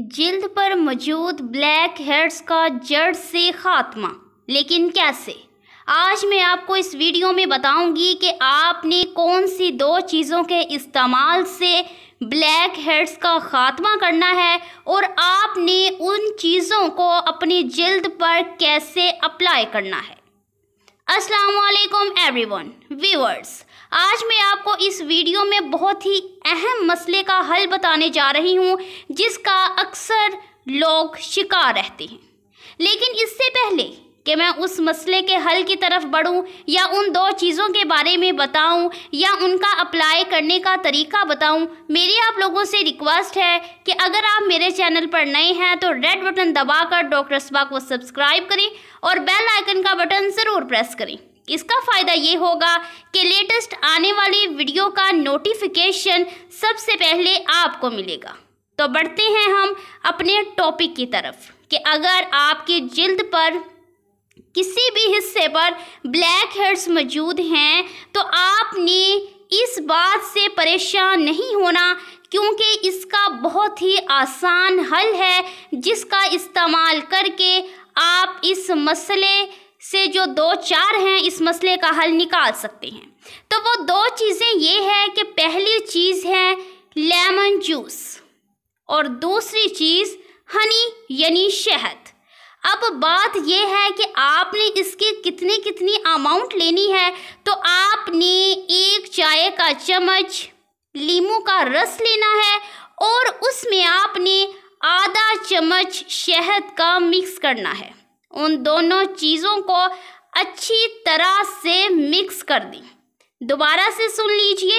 जिल्द पर मौजूद ब्लैक हेड्स का जड़ से खात्मा लेकिन कैसे आज मैं आपको इस वीडियो में बताऊंगी कि आपने कौन सी दो चीज़ों के इस्तेमाल से ब्लैक हेड्स का खात्मा करना है और आपने उन चीज़ों को अपनी जिल्द पर कैसे अप्लाई करना है असलम एवरी वन व्यूअर्स आज मैं आपको इस वीडियो में बहुत ही अहम मसले का हल बताने जा रही हूँ जिसका अक्सर लोग शिकार रहते हैं लेकिन इससे पहले कि मैं उस मसले के हल की तरफ बढ़ूं या उन दो चीज़ों के बारे में बताऊं या उनका अप्लाई करने का तरीका बताऊं मेरी आप लोगों से रिक्वेस्ट है कि अगर आप मेरे चैनल पर नए हैं तो रेड बटन दबाकर डॉक्टर स्पा को सब्सक्राइब करें और बेल आइकन का बटन ज़रूर प्रेस करें इसका फ़ायदा ये होगा कि लेटेस्ट आने वाली वीडियो का नोटिफिकेशन सबसे पहले आपको मिलेगा तो बढ़ते हैं हम अपने टॉपिक की तरफ कि अगर आपकी जिल्द पर किसी भी हिस्से पर ब्लैक हेड्स मौजूद हैं तो आपने इस बात से परेशान नहीं होना क्योंकि इसका बहुत ही आसान हल है जिसका इस्तेमाल करके आप इस मसले से जो दो चार हैं इस मसले का हल निकाल सकते हैं तो वो दो चीज़ें ये है कि पहली चीज़ है लेमन जूस और दूसरी चीज़ हनी यानी शहद अब बात यह है कि आपने इसकी कितनी कितनी अमाउंट लेनी है तो आपने एक चाय का चम्मच लीमू का रस लेना है और उसमें आपने आधा चम्मच शहद का मिक्स करना है उन दोनों चीज़ों को अच्छी तरह से मिक्स कर दें दोबारा से सुन लीजिए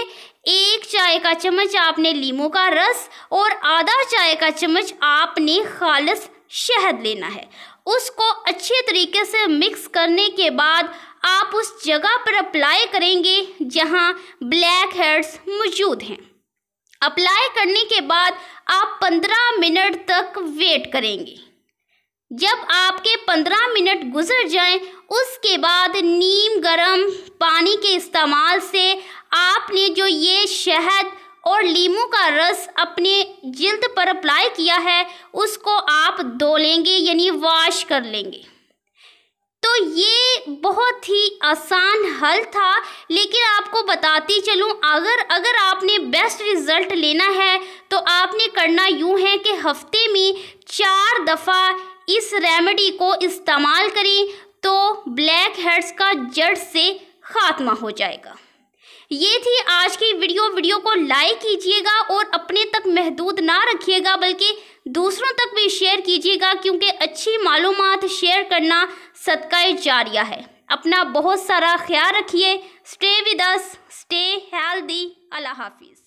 एक चाय का चम्मच आपने लीमू का रस और आधा चाय का चम्मच आपने खालस शहद लेना है उसको अच्छे तरीके से मिक्स करने के बाद आप उस जगह पर अप्लाई करेंगे जहां ब्लैक हेड्स मौजूद हैं अप्लाई करने के बाद आप 15 मिनट तक वेट करेंगे जब आपके 15 मिनट गुजर जाएं उसके बाद नीम गरम पानी के इस्तेमाल से आपने जो ये शहद और लीमू का रस अपने जल्द पर अप्लाई किया है उसको आप धो लेंगे यानी वॉश कर लेंगे तो ये बहुत ही आसान हल था लेकिन आपको बताती चलूँ अगर अगर आपने बेस्ट रिज़ल्ट लेना है तो आपने करना यूँ है कि हफ्ते में चार दफ़ा इस रेमेडी को इस्तेमाल करें तो ब्लैक हेड्स का जड़ से ख़ात्मा हो जाएगा ये थी आज की वीडियो वीडियो को लाइक कीजिएगा और अपने तक महदूद ना रखिएगा बल्कि दूसरों तक भी शेयर कीजिएगा क्योंकि अच्छी मालूम शेयर करना सदका जारिया है अपना बहुत सारा ख्याल रखिए stay with us stay healthy अल्लाह हाफिज़